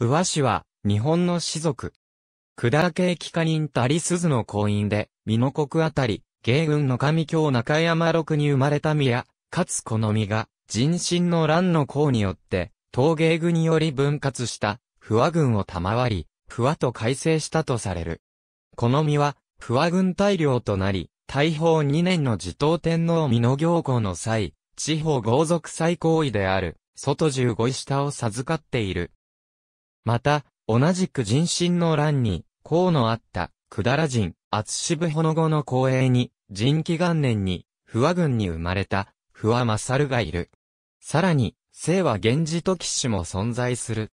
宇和氏は、日本の士族。九田家帰家人たり鈴の婚姻で、美濃国あたり、芸運の神教中山六に生まれた宮、かつこの身が、人心の乱の功によって、陶芸具により分割した、不和軍を賜り、不和と改正したとされる。この身は、不和軍大領となり、大宝二年の自統天皇美濃行行の際、地方豪族最高位である、外十五位下を授かっている。また、同じく人心の乱に、功のあった、くだら人、厚渋ほの後の光栄に、人気元年に、不和軍に生まれた、不和勝がいる。さらに、生は源氏と騎士も存在する。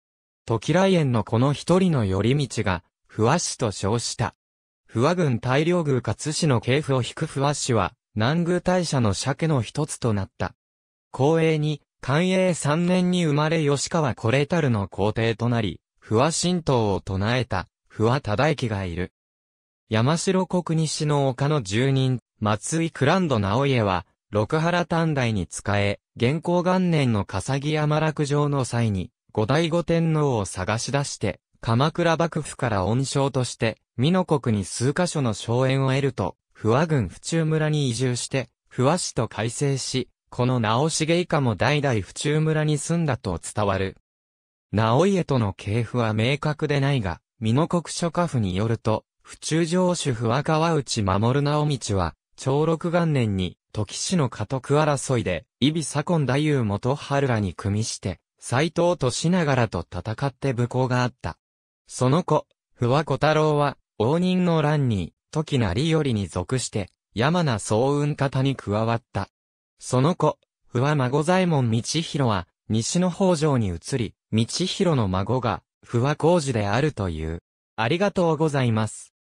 時来園のこの一人の寄り道が、不和氏と称した。不和軍大領宮勝氏の系譜を引く不和氏は、南宮大社の鮭の一つとなった。光栄に、寛永3年に生まれ吉川これたるの皇帝となり、不和神道を唱えた、不和忠之がいる。山城国西の丘の住人、松井クランド直家は、六原短大に仕え、元寇元年の笠木山落城の際に、後醍醐天皇を探し出して、鎌倉幕府から恩賞として、美濃国に数カ所の荘園を得ると、不和郡府中村に移住して、不和市と改正し、この直重以下も代々府中村に住んだと伝わる。直家との系譜は明確でないが、美濃国書家府によると、府中城主不和川内守直道は、長六元年に、時氏の家督争いで、伊比左近太夫元春らに組みして、斎藤としながらと戦って武功があった。その子、不和小太郎は、応仁の乱に、時なりよりに属して、山名総雲方に加わった。その子、不破孫左衛門道広は、西の北条に移り、道広の孫が、不破孝二であるという。ありがとうございます。